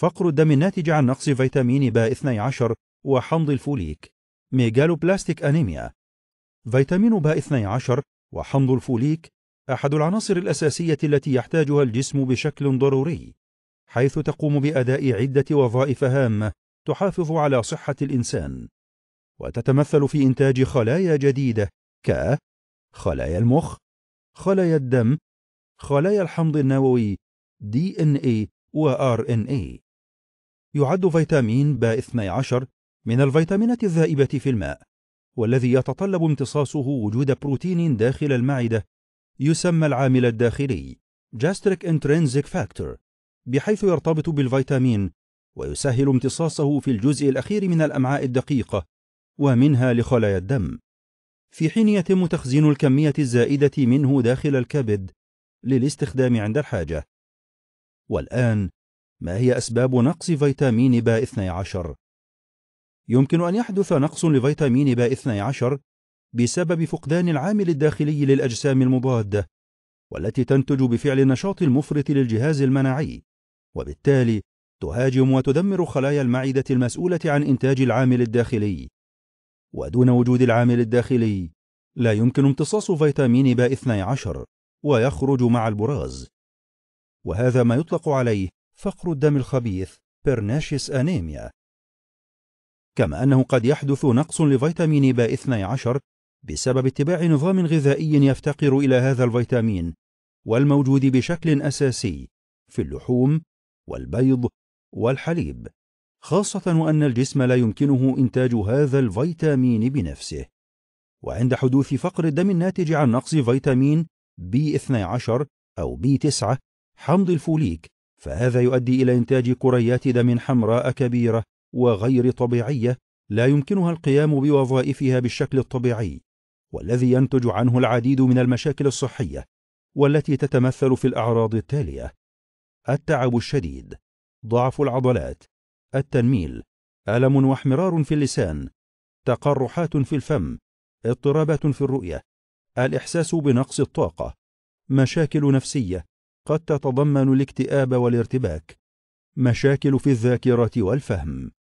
فقر الدم الناتج عن نقص فيتامين ب 12 وحمض الفوليك ميجالوبلاستيك أنيميا فيتامين ب 12 وحمض الفوليك أحد العناصر الأساسية التي يحتاجها الجسم بشكل ضروري حيث تقوم بأداء عدة وظائف هامة تحافظ على صحة الإنسان وتتمثل في إنتاج خلايا جديدة ك خلايا المخ خلايا الدم خلايا الحمض النووي DNA و RNA يعد فيتامين ب 12 من الفيتامينات الذائبة في الماء والذي يتطلب امتصاصه وجود بروتين داخل المعدة يسمى العامل الداخلي جاستريك انترينزيك فاكتور بحيث يرتبط بالفيتامين ويسهل امتصاصه في الجزء الأخير من الأمعاء الدقيقة ومنها لخلايا الدم في حين يتم تخزين الكمية الزائدة منه داخل الكبد للاستخدام عند الحاجة والآن ما هي أسباب نقص فيتامين ب 12 يمكن أن يحدث نقص لفيتامين ب 12 بسبب فقدان العامل الداخلي للأجسام المضادة والتي تنتج بفعل النشاط المفرط للجهاز المناعي وبالتالي تهاجم وتدمر خلايا المعدة المسؤولة عن إنتاج العامل الداخلي ودون وجود العامل الداخلي لا يمكن امتصاص فيتامين ب 12 ويخرج مع البراز وهذا ما يطلق عليه فقر الدم الخبيث بيرناشيس أنيميا كما أنه قد يحدث نقص لفيتامين ب 12 بسبب اتباع نظام غذائي يفتقر إلى هذا الفيتامين والموجود بشكل أساسي في اللحوم والبيض والحليب خاصة وأن الجسم لا يمكنه إنتاج هذا الفيتامين بنفسه وعند حدوث فقر الدم الناتج عن نقص فيتامين بي 12 او بي B9 حمض الفوليك فهذا يؤدي إلى إنتاج كريات دم حمراء كبيرة وغير طبيعية لا يمكنها القيام بوظائفها بالشكل الطبيعي والذي ينتج عنه العديد من المشاكل الصحية والتي تتمثل في الأعراض التالية التعب الشديد ضعف العضلات التنميل ألم واحمرار في اللسان تقرحات في الفم اضطرابات في الرؤية الإحساس بنقص الطاقة مشاكل نفسية قد تتضمن الاكتئاب والارتباك مشاكل في الذاكره والفهم